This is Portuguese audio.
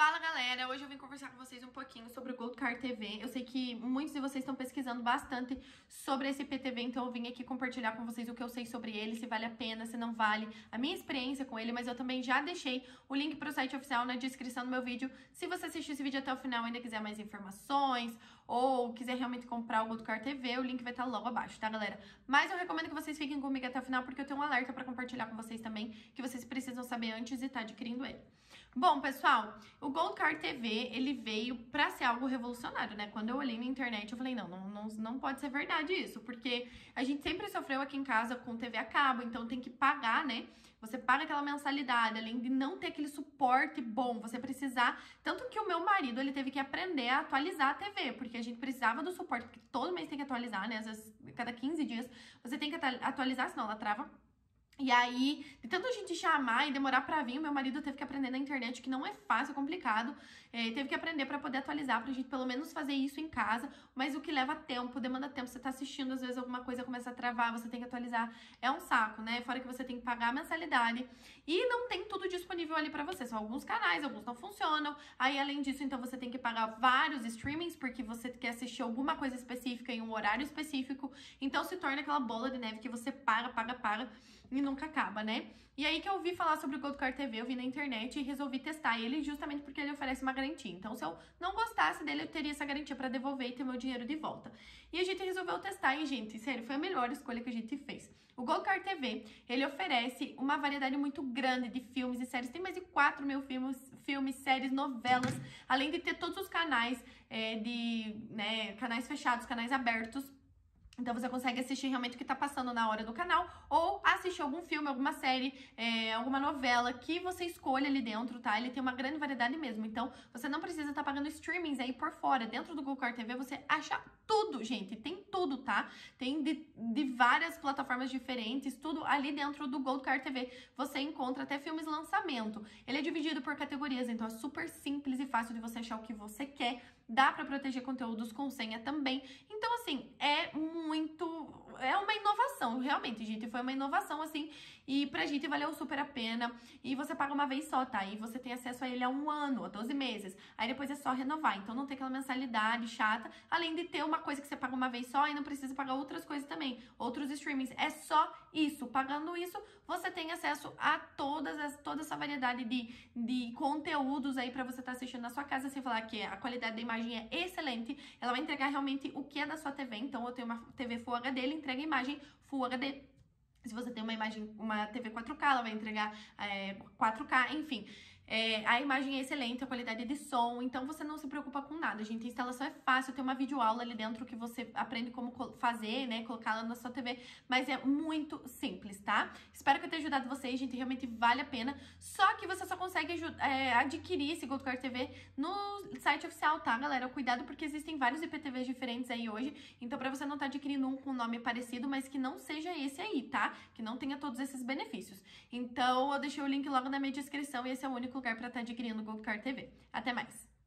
Fala galera, hoje eu vim conversar com vocês um pouquinho sobre o Gold Car TV. Eu sei que muitos de vocês estão pesquisando bastante sobre esse PTV, então eu vim aqui compartilhar com vocês o que eu sei sobre ele, se vale a pena, se não vale, a minha experiência com ele, mas eu também já deixei o link para o site oficial na descrição do meu vídeo. Se você assistiu esse vídeo até o final e ainda quiser mais informações ou quiser realmente comprar o Gold Car TV, o link vai estar tá logo abaixo, tá galera? Mas eu recomendo que vocês fiquem comigo até o final porque eu tenho um alerta para compartilhar com vocês também, que vocês saber antes e tá adquirindo ele. Bom, pessoal, o Gold Card TV, ele veio para ser algo revolucionário, né? Quando eu olhei na internet, eu falei, não, não, não, não pode ser verdade isso, porque a gente sempre sofreu aqui em casa com TV a cabo, então tem que pagar, né? Você paga aquela mensalidade, além de não ter aquele suporte bom, você precisar... Tanto que o meu marido, ele teve que aprender a atualizar a TV, porque a gente precisava do suporte, porque todo mês tem que atualizar, né? Às vezes, cada 15 dias, você tem que atualizar, senão ela trava e aí, de tanto a gente chamar e demorar para vir, o meu marido teve que aprender na internet, que não é fácil, é complicado. É, teve que aprender para poder atualizar, pra gente pelo menos fazer isso em casa. Mas o que leva tempo, demanda tempo. Você tá assistindo, às vezes alguma coisa começa a travar, você tem que atualizar. É um saco, né? Fora que você tem que pagar a mensalidade. E não tem tudo disponível ali para você. São alguns canais, alguns não funcionam. Aí, além disso, então você tem que pagar vários streamings, porque você quer assistir alguma coisa específica em um horário específico. Então se torna aquela bola de neve que você paga, paga, paga. E nunca acaba, né? E aí que eu ouvi falar sobre o Goldcar TV, eu vi na internet e resolvi testar ele justamente porque ele oferece uma garantia. Então, se eu não gostasse dele, eu teria essa garantia para devolver e ter meu dinheiro de volta. E a gente resolveu testar e, gente, sério, foi a melhor escolha que a gente fez. O Goldcar TV, ele oferece uma variedade muito grande de filmes e séries. Tem mais de 4 mil filmes, filmes séries, novelas, além de ter todos os canais é, de né, canais fechados, canais abertos então você consegue assistir realmente o que está passando na hora do canal ou assistir algum filme, alguma série, é, alguma novela que você escolha ali dentro, tá? Ele tem uma grande variedade mesmo. Então você não precisa estar tá pagando streamings aí por fora. Dentro do Google TV você acha tudo, gente. Tem tudo, tá? Tem de, de várias plataformas diferentes, tudo ali dentro do Gold TV. Você encontra até filmes lançamento. Ele é dividido por categorias, então é super simples e fácil de você achar o que você quer. Dá para proteger conteúdos com senha também. realmente, gente, foi uma inovação, assim, e pra gente valeu super a pena. E você paga uma vez só, tá? E você tem acesso a ele a um ano, a 12 meses. Aí depois é só renovar. Então não tem aquela mensalidade chata, além de ter uma coisa que você paga uma vez só e não precisa pagar outras coisas também, outros streamings. É só isso. Pagando isso, você tem acesso a todas as, toda essa variedade de, de conteúdos aí para você estar tá assistindo na sua casa, sem falar que a qualidade da imagem é excelente. Ela vai entregar realmente o que é da sua TV. Então eu tenho uma TV Full HD, ele entrega a imagem Full HD se você tem uma imagem, uma TV 4K, ela vai entregar é, 4K, enfim. É, a imagem é excelente, a qualidade é de som, então você não se preocupa com nada, gente. A instalação é fácil, tem uma videoaula ali dentro que você aprende como fazer, né? Colocá-la na sua TV, mas é muito simples, tá? Espero que eu tenha ajudado vocês, gente. Realmente vale a pena. Só que você só consegue é, adquirir esse Goldcore TV no site oficial, tá, galera? Cuidado, porque existem vários IPTVs diferentes aí hoje. Então, pra você não estar tá adquirindo um com nome parecido, mas que não seja esse aí, tá? Que não tenha todos esses benefícios. Então, eu deixei o link logo na minha descrição e esse é o único lugar para estar tá adquirindo o Gold Card TV. Até mais!